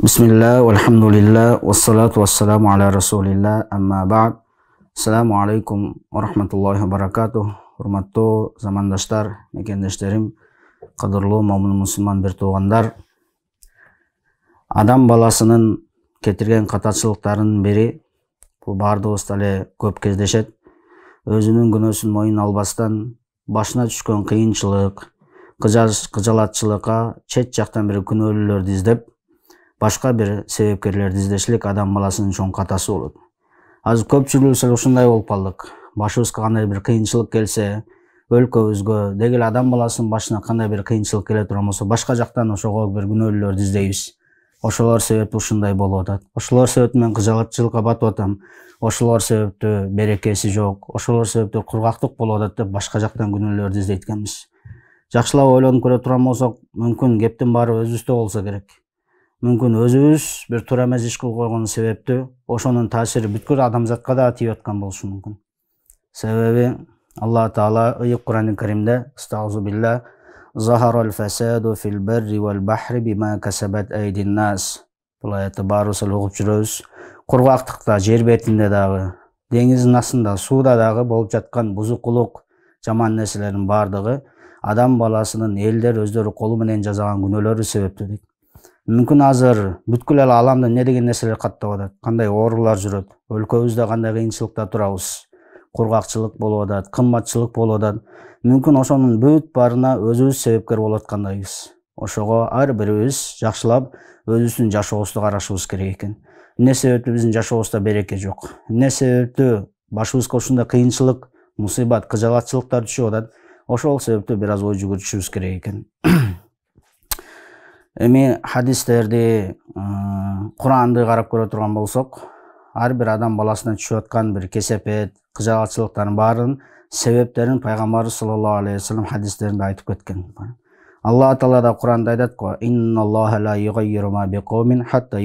Bismillah, walhamdulillah, wassalatu wassalamu ala rasulillah, amma ba'd. Assalamualaikum warahmatullahi wabarakatuh. Hurmatlı zamandaşlar, mekendəşlərim, Адам баласынын кетірген қататшылықтарын бере, бұл бардығыз эле көп кездешет Өзінің күнөсін мойын албастан, башына түшкен қиыншылық, қыжалатшылыққа чет жақтан бир күнөлілерді издеп башка бир себепкерлер издешлик адам баласынын чоң катасы болот азыр көпчүлүгүбүз эле ушундай болуп калдык башыбызга кандай бир кыйынчылык келсе өлкөбүзгө деги эле адам баласынын башына кандай бир кыйынчылык келе турган болсо башка жактан ошого бир күнөөлүүлөрдү издейбиз ошолор себептүү ушундай болуп атат ошолор себептүү мен кыжалатчылыкка батып атам ошолор себептүү берекеси жок ошолор себептүү кургактык болуп атат деп башка жактан күнөөлөрдү издейт экенбиз жакшылап ойлонуп көрө турган болсок мүмкүн кептин баары өзүбүздө болсо керек мүмкүн өзүбүз бир туура эмес иш кылып койгон себептүү ошонун таасири бүткүл адамзатка да тийип аткан болушу мүмкүн себеби алла таала ыйык курани каримде билла zaharul fasadu fil barri wal bahri bima kasabat aydin nas бул аятты баарыбыз эле угуп жүрөбүз кургактыкта жер бетинде дагы деңиздин астында сууда дагы болуп жаткан бузукулук жаман нерселердин баардыгы адам баласынын элдер өздөрү колу менен жасаган күнөөлөрү себептүү дейт мүмкүн азыр бүткүл эле ааламда эмне деген нерселер каттап атат кандай оорулар жүрөт өлкөбүздө кандай кыйынчылыкта турабыз кургакчылык болуп атат кымбатчылык болуп атат мүмкүн ошонун бүт баарына өзүбүз себепкер болуп аткандайбыз ошого ар бирибиз жакшылап өзүбүздүн жашообузду карашыбыз керек экен эмне себептүү биздин жашообузда береке жок эмне себептүү башыбызга ушундай кыйынчылык мусыйбат кыжалатчылыктар түшүп атат ошол себептүү бир аз ой жүгүртүшүбүз керек экен эми хадистерди э, куранды карап көрө турган болсок ар бир адам баласына түшүп аткан бир кесепет кыжаалчылыктардын баарын себептерин пайгамбарыбыз саллаллаху алейхи вассалам хадистеринде айтып кеткен алла таала да куранда айтат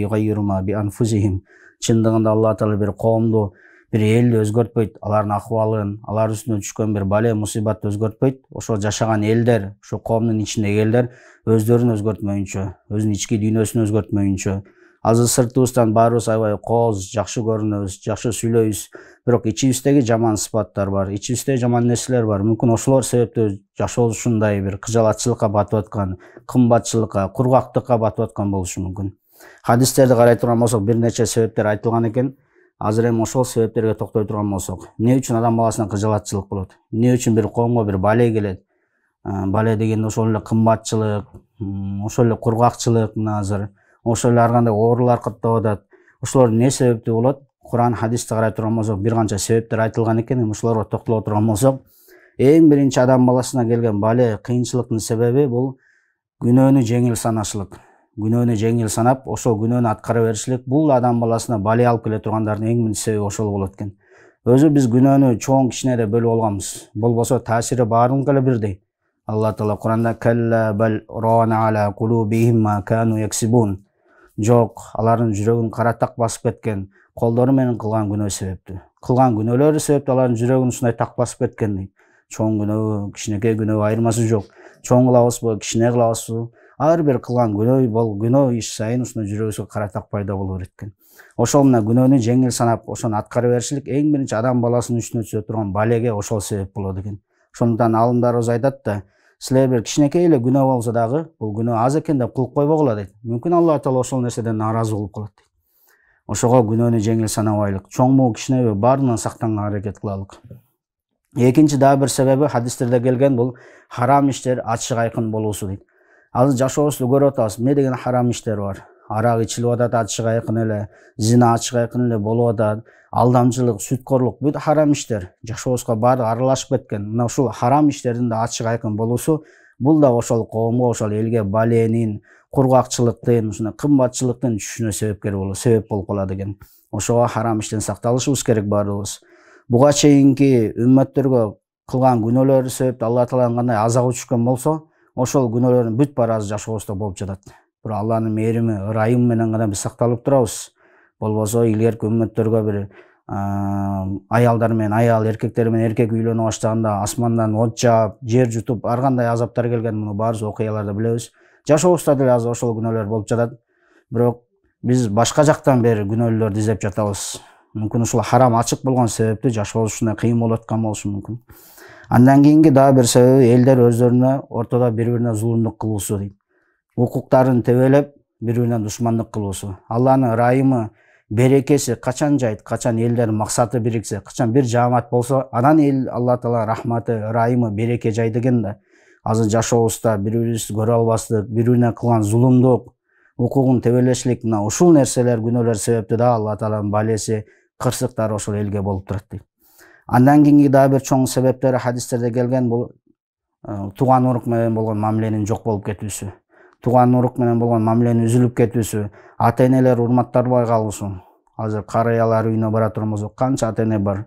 го чындыгында алла таала бир коомду бир элди өзгөртпөйт алардын акыбалын алар үстүнө түшкөн бир бале мусибатты өзгөртпөйт ошол жашаган элдер ошо коомдун ичиндеги элдер өздөрүн өзгөртмөйүнчө өзүнүн ички дүйнөсүн өзгөртмөйүнчө азыр сыртыбыздан баарыбыз аябай кооз жакшы көрүнөбүз жакшы сүйлөйбүз бирок ичибиздеги жаман сыпаттар бар ичибиздеги жаман нерселер бар мүмкүн ошолор себептүү жашообуз ушундай бир кыжалатчылыкка батып аткан кымбатчылыкка кургактыкка батып аткан болушу мүмкүн хадистерди карай турган болсок бир нече себептер айтылган экен азыр эми ошол себептерге токтой турган болсок эмне үчүн адам баласына кыжалатчылык болот эмне үчүн бир коомго бир бале келет бале дегенде ошол эле кымбатчылык ошол эле кургакчылык мына азыр ошол эле ар кандай оорулар каптап атат ошолор эмне себептүү болот куран хадисти карай турган болсок бир канча себептер айтылган экен эми ушолорго токтоло турган болсок эң биринчи адам баласына келген бале кыйынчылыктын себеби бул күнөөнү жеңил санашылык күнөөнү жеңил санап ошол күнөөнү аткара беришчилик бул адам баласына бали алып келе тургандардын эң мынчи себеби ошол болот экен өзү биз күнөөнү чоң кичине деп бөлүп алганбыз болбосо таасири баарыныкы эле бирдей алла таала куранда калла бал рона аля кулубихимма кану яксибун жок алардын жүрөгүн кара так басып кеткен колдору менен кылган күнөө себептүү кылган күнөөлөрү себептүү алардын жүрөгүн ушундай так басып кеткен дейт чоң күнөө кичинекей күнөө айырмасы жок чоң кылабызбы кичине кылабызбы ар бир кылган күнөө бол күнөө иш сайын ушуну жүрөгүбүзгө каратак пайда боло берет экен ошол мына күнөөнү жеңил санап ошону аткара беришлик эң биринчи адам баласынын үстүнө түшө турган балеге ошол себеп болот экен ошондуктан аалымдарыбыз айтат да силер бир кичинекей эле күнөө болсо дагы бул күнөө аз экен деп кылып койбогула дейт мүмкүн алла таала ошол нерседен нааразы болуп калат дейт ошого күнөөнү жеңил санабайлык чоңбу кичинеби баарынан сактанганга аракет кылалык экинчи дагы бир себеби хадистерде келген бул харам иштер ачык айкын болуусу дейт азыр жашообузду көрүп атабыз эмне деген харам иштер бар арак ичилип атат ачык айкын эле зина ачык айкын эле болуп атат алдамчылык сүткорлук бүт харам иштер жашообузга баары аралашып кеткен мына ушул харам иштердин да ачык айкын болуусу бул да ошол коомго ошол элге баленин кургакчылыктын ушундай кымбатчылыктын түшүшүнө себепкер болуп, себеп болуп калат экен ошого харам иштен сакталышыбыз керек баарыбыз буга чейинки үммөттөргө кылган күнөөлөрү себептүү алла тааланын кандай азабы түшкөн болсо ошол күнөөлөрдүн бүт азыр жашообузда болуп жатат бирок алланын мээрими ырайымы менен гана биз сакталып турабыз болбосо илгерки үммөттөргө бир аялдар менен аял эркектер менен эркек үйлөнө баштаганда асмандан от жаап жер жутуп ар кандай азаптар келген муну баарыбыз окуяларды билебиз жашообузда деле азыр ошол күнөөлөр болуп жатат бирок биз башка жактан бери күнөөлөрдү издеп жатабыз мүмкін ушул харам ачык болгон себептүү жаш ушундай кыйын болуп аткан болушу мүмкүн андан кийинки дагы бир себеби элдер өздөрүнө ортодо бири бирине зулумдук кылуусу дейт укуктарын тебелеп бири бирине душмандык кылуусу алланын ырайымы берекеси качан жайт качан элдердин максаты бириксе качан бир жаамат болсо анан эл алла тааланын рахматы ырайымы береке жайды экен да азыр жашообузда бири бирибизди көрө албастык бири бирине кылган зулумдук укугун тебелешлик мына ушул нерселер күнөөлөр себептүү да алла тааланын балеси кырсыктар ошол элге болуп турат дейт андан кийинки дагы бир чоң себептери хадистерде келген бул э, тууган урук менен болгон мамиленин жок болуп кетүүсү тууган урук менен болгон мамиленин үзүлүп кетүүсү ата энелер урматталбай калуусу азыр карыялар үйүнө бара болсок канча ата эне бар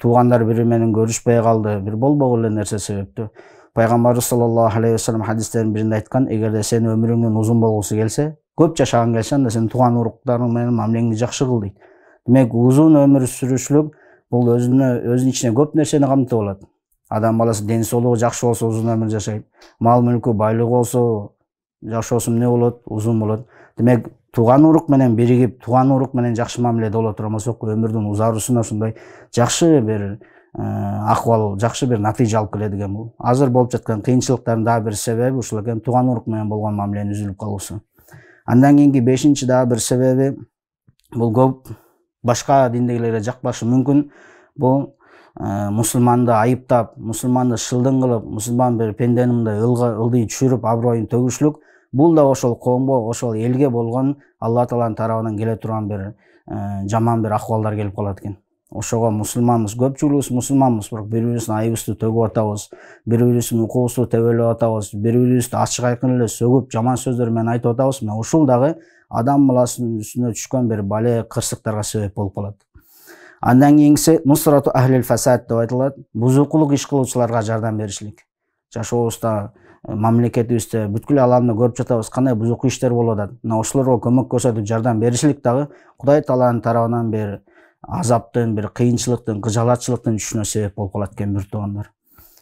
туугандар бири менен көрүшпөй калды бир болбогон эле нерсе себептүү пайгамбарыбыз саллаллаху алейхи вассалам хадистердин биринде айткан эгерде сенин өмүрүңдүн узун болгусу келсе көп жашагың келсе анда сен тууган уруктарың менен мамилеңди жакшы кыл дейт демек ұзын өмір сүрушілік бұл өзіне өзінің ішіне көп нәрсені қамтып алады адам баласы денсаулығы жақсы болса ұзын өмір жашайды мал мүлкі байлық болса жақсы не болады ұзын болады демек туған урук менен биригип туған урук менен жакшы мамиледе боло турган болсок өмүрдүн узарысына ушундай жакшы бир ә, акыбал жакшы бир натыйжа алып келет экен бул азыр болуп жаткан кыйынчылыктардын дагы бир себеби ушул экен туган урук менен болгон мамиленин үзүлүп калуусу андан кийинки бешинчи дагы бир себеби бул көп башка диндегилерге жакпашы мүмкүн бул мусулманды айыптап мусулманды шылдың кылып мусулман бир пендени мындай ылдый түшүрүп аброюн төгүшлүк бул да ошол коомго ошол элге болгон алла тааланын тарабынан келе турган бир жаман бир акыбалдар келип калат экен ошого мусулманбыз көпчүлүгүбүз мусулманбыз бирок бири бирибиздин айыбызды төгүп атабыз бири бирибиздин укугубузду тебелеп атабыз бири бирибизди ачык айкын эле сөгүп жаман сөздөр менен айтып атабыз мына ушул дагы адам баласының үстіне түшкен бір бәле қырсықтарға себеп болып қалады андан кейінгісі нұсрату ахлил фасад деп айтылады бұзықылық іш қылушыларға жардам берушілік жашообузда э, мамлекетибизде бүткүл аламды көрүп жатабыз кандай бузуку иштер болуп атат мына ошолорго көмөк көрсөтүп жардам беришилик дагы кудай тааланын тарабынан бир азаптын бир кыйынчылыктын кыжаалатчылыктын түшүшүнө себеп болуп калат экен бир туугандар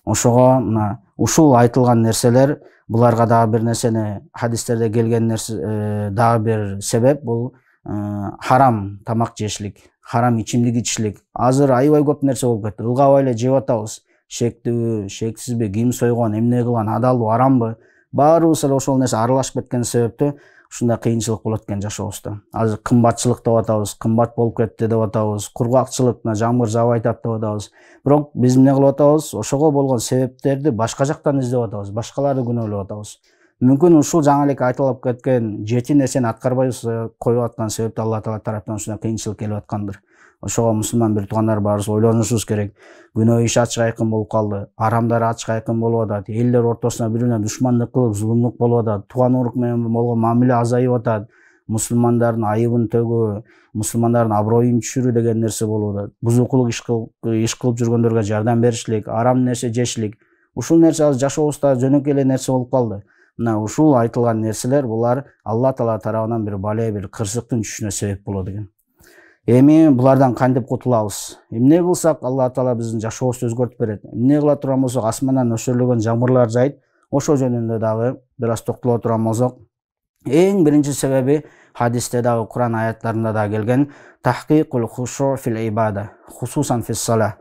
ошого мына ушул айтылган нерселер буларга дагы бир нерсени хадистерде келген нерсе э, дагы бир себеп бул э, харам тамак жешлик харам ичимдик ичишлик азыр аябай көп нерсе болуп кетти ылгабай эле жеп атабыз шектүүбү шексизби ким сойгон эмне кылган адалбы арамбы баарыбыз эле ошол нерсе аралашып кеткен себептүү ушундай кыйынчылык болот экен жашообузда азыр кымбатчылык деп атабыз кымбат болуп кетти деп атабыз кургакчылык мына жамгыр жаабап атат деп атабыз бирок биз эмне кылып атабыз ошого болгон себептерди башка жактан издеп атабыз башкаларды күнөөлөп атабыз мүмкін ушул эле айтылып кеткен жети нерсени аткарбай э, коюп аткан себепти алла таала тараптан ушундай кыйынчылык келип аткандыр ошого мусулман бир туугандар баарыбыз ойлонушубуз керек күнөө иш ачык айкын болуп калды арамдар ачык айкын болуп атат элдер ортосунда бири бирине душмандык кылып зулумдук болуп атат тууган урук менен болгон мамиле азайып атат мусулмандардын айыбын төгүү мусулмандардын аброюн түшүрүү деген нерсе болуп атат бузукулук иш кылып жүргөндөргө жардам беришлик арам нерсе жешилик ушул нерсе азыр жашообузда жөнөкөй эле нерсе болуп калды мына ушул айтылган нерселер булар алла таала тарабынан бир бале бир кырсыктын түшүшүнө себеп болот экен эми булардан кантип кутулабыз эмне кылсак алла таала биздин жашообузду өзгөртүп берет эмне кыла турган болсок асмандан өшүрүлгөн жамгырлар жайып ошо жөнүндө дагы бир аз токтоло турган болсок эң биринчи себеби хадисте дагы куран аяттарында да келген тахкикул хушу фил ибада хусусан фис сала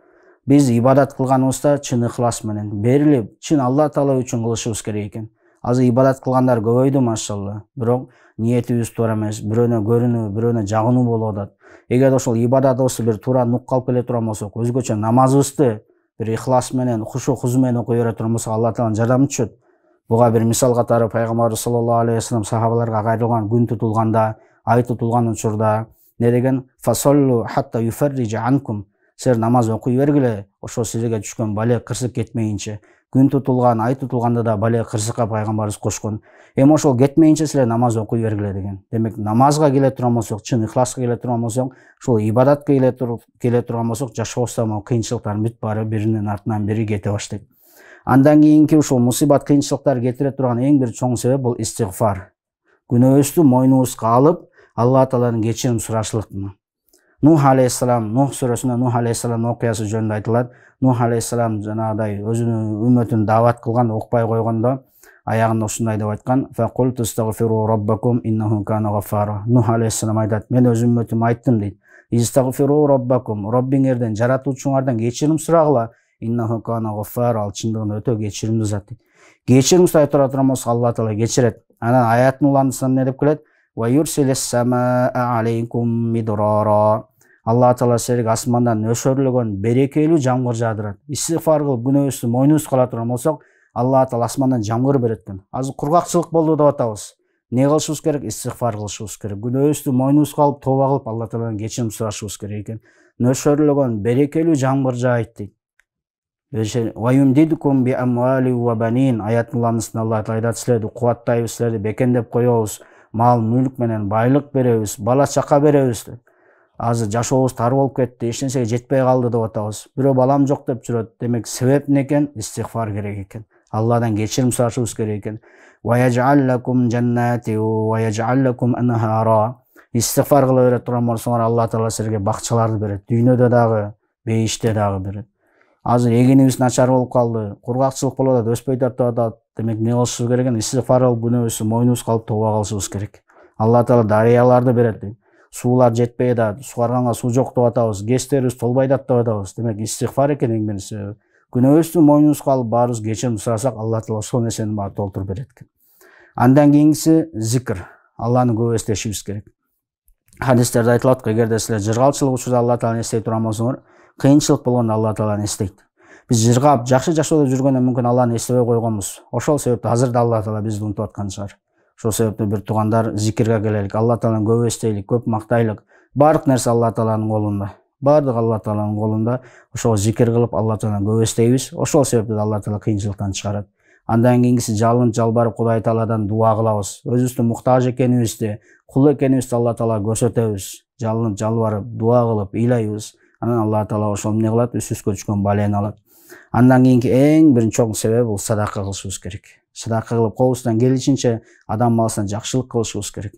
биз ибадат кылганыбызда чын ыхлас менен берилип чын алла таала үчүн кылышыбыз керек экен азыр ибадат кылгандар көбөйдү машалла бирок ниетибиз туура эмес бирөөнө көрүнүү бирөөнө жагынуу болуп атат эгерде ошол ибадатыбызды бир туура алып келе турган болсок өзгөчө намазыбызды бир ихлас менен хушу хузу менен окуй бере турган болсок алла тааланын жардамы түшөт буга бир мисал катары пайгамбарыбыз саллаллаху алейхи вассалам сахабаларга кайрылган күн тутулганда ай тутулган учурда эмне деген фасоллу хатта юфаррижа анкум силер намаз окуй бергиле ошол силерге түшкөн бале кырсык кетмейинче күн тутулган ай тутулганда да бале кырсыкка пайгамбарыбыз кошкон эми ошол кетмейинче силер намаз окуй бергиле деген демек намазга келе турган болсок чын ыхласка келе турган болсок ушул ибадатка келе турган болсок жашообузда могу кыйынчылыктардын бүт баары биринин артынан бири кете баштайт андан кийинки ушул нусыйбат кыйынчылыктар кетире турган эң бир чоң себеп бул истигфар күнөөбүздү мойнубузга алып алла тааладан кечирим сурашылыкмын нух алейхисалам нух сүресінде нух алейхисалам окуясы жөнінде айтылады нух алейхисалам жаңағыдай өзінің үмітін дават қылған оқпай қойғанда аяғында осындай деп айтқан нух алейхисалам айтады мен өз үмітіме айттым дейді раббакум роббиңерден жаратушыңардан кешірім сұрағыла ал шындығында өте кешірімді зат дейді кешірім сұрай тұра тұра болса алла тағала кешіреді анан аяттың уландысынан не деп келеді алла тағала серік асмандан өшірілген берекелі жаңбыр жаудырады истиғфар қылып күнөөбүздү мойнубузду қала турган болсок алла тағала асмандан жаңбыр берет экен азыр кургакчылык болду деп атабыз эмне кылышыбыз керек истигфар кылышыбыз керек күнөөбүздү мойнубузга алып тоба кылып алла тааладан кечирим сурашыбыз керек экен нөшөрлөгөн берекелүү жаңбыр жаайт дейт аятулланын алла таала айтат силерди кубаттайбыз силерди бекемдеп коебуз мал мүлік менен байлық беребиз бала чака беребиз азыр жашообуз тар болуп кетти эч нерсеге жетпей калды деп атабыз бирөө балам жок деп жүрөт демек себеп эмне экен истигфар керек экен алладан кечирим сурашыбыз керек экен истигфар кыла берет турган болсоңор алла таала силерге бакчаларды берет дүйнөдө дагы бейиште дагы берет азыр эгинибиз начар болуп калды кургакчылык болуп атат өспөй тартып атат демек эмне кылышыбыз керек экен истигфар кылып күнөөбүздү мойнубузга алып тооба кылышыбыз керек алла таала дарыяларды берет дейт суулар жетпей атат сугарганга суу жок деп атабыз гэстерибиз толбай атат деп атабыз демек истиғфар экен эң биринчи э, күнөөбүздү мойнубузга алып баарыбыз кечирим сурасак алла таала ошол нерсени баарын толтуруп берет экен андан кийинкиси зикр алланы көп эстешибиз керек хадистерде айтылат го эгерде силер жыргалчылык учурда алла тааланы эстей турган болсоңор кыйынчылык болгондо алла тааланы эстейт биз жыргап жакшы жашоодо жүргөндө мүмкүн алланы эстебей койгонбуз ошол себептен азыр да алла таала бизди унутуп аткан чыгар ошол себептен бир туугандар зикирге келелик алла тааланы көп эстейлик көп мактайлык баардык нерсе алла тааланын колунда баардыгы алла тааланын колунда ошол зикир кылып алла тағаланы көп эстейбиз ошол себептен алла таала кыйынчылыктан чыгарат андан кийинкиси жалынып жалбарып кудай тааладан дуа кылабыз өзүбүздүн муктаж экенибизди кул экенибизди алла таалага көрсөтөбүз жалынып жалбарып дуа кылып ыйлайбыз анан алла таала ошол эмне кылат үстүбүзгө түшкөн балени алат андан кийинки эң биринчи чоң себеп бул садака кылышыбыз керек садака кылып колубуздан келишинче адам баласына жакшылык кылышыбыз керек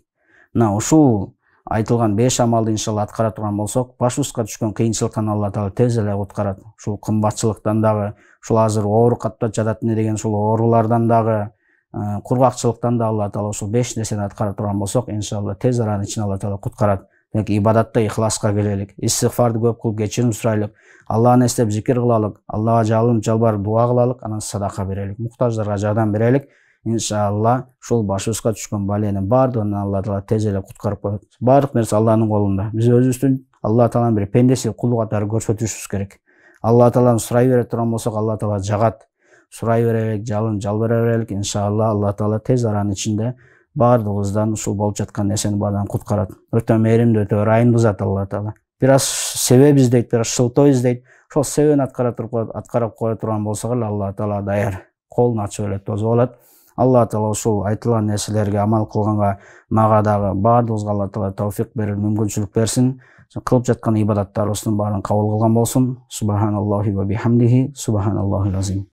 мына ушул айтылган беш амалды иншалла аткара турган болсок башыбызга түшкөн кыйынчылыктан алла таала тез эле куткарат ушул кымбатчылыктан дагы ушул азыр оору каттап жатат эмне деген ушул оорулардан дагы э, кургакчылыктан да алла таала ушул беш нерсени аткара турган болсок иншалла тез аранын ичинде алла таала куткарат демек ибадатта ихласқа келелік истиғфарды көп қылып кешірім сұрайлық алланы эстеп зикир қылалық аллаға жалынып жалбарып дуа қылалық анан садақа берелік мұқтаждарға жардам берелік иншалла ушул башыбызга түшкөн баленин баардыгын алла тағала тез эле куткарып коет баардык нерсе алланын колунда биз өзүбүздүн алла тааланын бир пендеси кулу катары көрсөтүшүбүз керек алла тааладан сурай бере турган болсок алла таала жагат сурай берелик жалын жалбара берелик иншалла алла таала тез аранын ичинде баардыгыбыздан ушул болуп жаткан нерсени баардыгын куткарат өтө мээримдүү өтө ырайымдуу узат алла таала бир аз себеп издейт аз шылтоо издейт ошол себебин аткара аткарып кое турган болсок эле алла таала даяр колун ачып эле тосуп алат алла таала ушул айтылган нерселерге амал кылганга мага дагы баардыгыбызга алла таала тауфик бери мүмкүнчүлүк берсин кылып жаткан ибадаттарыбыздын баарын кабыл кылган болсун субханаллахи субханаллахи ва бихамдихи азим